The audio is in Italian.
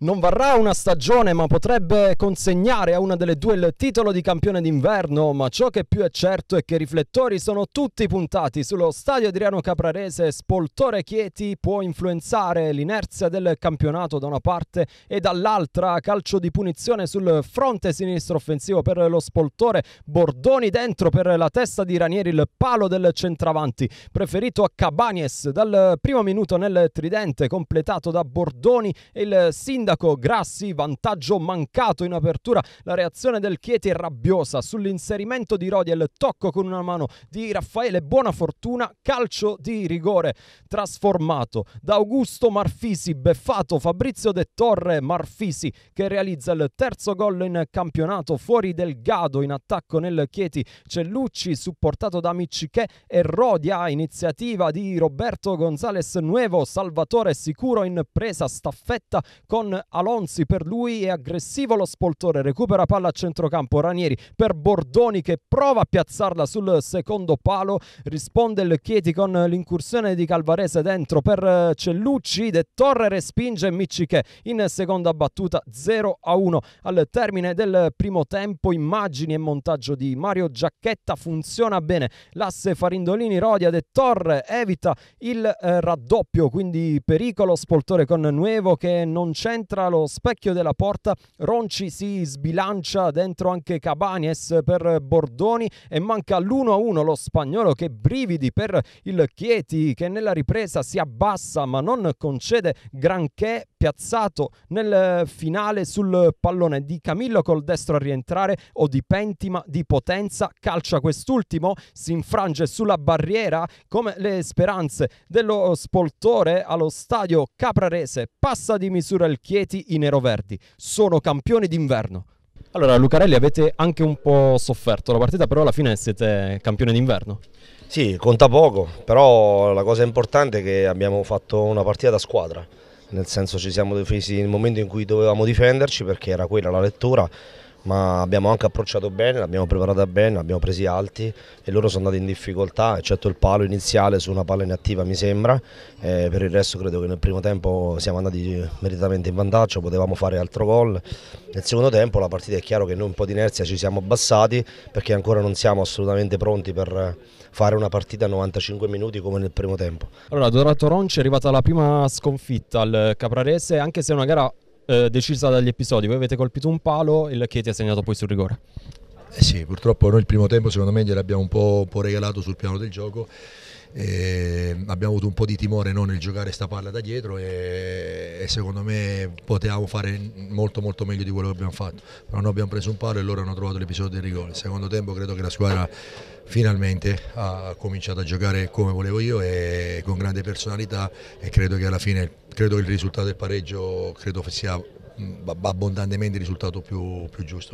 Non varrà una stagione, ma potrebbe consegnare a una delle due il titolo di campione d'inverno, ma ciò che più è certo è che i riflettori sono tutti puntati sullo stadio Adriano Caprarese, Spoltore Chieti può influenzare l'inerzia del campionato da una parte e dall'altra, calcio di punizione sul fronte sinistro offensivo per lo Spoltore, Bordoni dentro per la testa di Ranieri, il palo del centravanti, preferito a Cabanes dal primo minuto nel tridente, completato da Bordoni e il sindaco sindaco Grassi, vantaggio mancato in apertura, la reazione del Chieti è rabbiosa sull'inserimento di Rodiel, tocco con una mano di Raffaele buona fortuna, calcio di rigore trasformato da Augusto Marfisi, beffato Fabrizio De Torre Marfisi che realizza il terzo gol in campionato fuori del Gado in attacco nel Chieti Cellucci supportato da Micicè e Rodia, iniziativa di Roberto Gonzales Nuevo, Salvatore Sicuro in presa staffetta con Alonzi per lui è aggressivo lo spoltore recupera palla a centrocampo Ranieri per Bordoni che prova a piazzarla sul secondo palo risponde il Chieti con l'incursione di Calvarese dentro per eh, Cellucci De Torre respinge Micciche in seconda battuta 0 a 1 al termine del primo tempo immagini e montaggio di Mario Giacchetta funziona bene l'asse Farindolini Rodia De Torre evita il eh, raddoppio quindi pericolo spoltore con Nuevo che non c'entra incontra lo specchio della porta, Ronci si sbilancia dentro anche Cabanes per Bordoni e manca l'1-1 lo spagnolo che brividi per il Chieti che nella ripresa si abbassa ma non concede granché piazzato nel finale sul pallone di Camillo col destro a rientrare o di Pentima di Potenza calcia quest'ultimo si infrange sulla barriera come le speranze dello spoltore allo stadio Caprarese passa di misura il Chieti Chieti, i Neroverdi sono campioni d'inverno. Allora, Lucarelli, avete anche un po' sofferto la partita, però alla fine siete campione d'inverno. Sì, conta poco, però la cosa importante è che abbiamo fatto una partita da squadra, nel senso ci siamo difesi nel momento in cui dovevamo difenderci perché era quella la lettura ma abbiamo anche approcciato bene, l'abbiamo preparata bene, l'abbiamo presi alti e loro sono andati in difficoltà, eccetto il palo iniziale su una palla inattiva mi sembra, eh, per il resto credo che nel primo tempo siamo andati meritamente in vantaggio, potevamo fare altro gol, nel secondo tempo la partita è chiaro che noi un po' di inerzia ci siamo abbassati perché ancora non siamo assolutamente pronti per fare una partita a 95 minuti come nel primo tempo. Allora Dorato Ronci è arrivata la prima sconfitta al Caprarese, anche se è una gara eh, decisa dagli episodi. Voi avete colpito un palo, il che ti ha segnato poi sul rigore. Eh sì, purtroppo noi il primo tempo secondo me gliel'abbiamo un po', un po' regalato sul piano del gioco. Eh, abbiamo avuto un po' di timore no, nel giocare sta palla da dietro e, e, secondo me potevamo fare molto molto meglio di quello che abbiamo fatto però noi abbiamo preso un palo e loro hanno trovato l'episodio del rigore secondo tempo credo che la squadra finalmente ha cominciato a giocare come volevo io e con grande personalità e credo che alla fine credo che il risultato del pareggio credo sia abbondantemente il risultato più, più giusto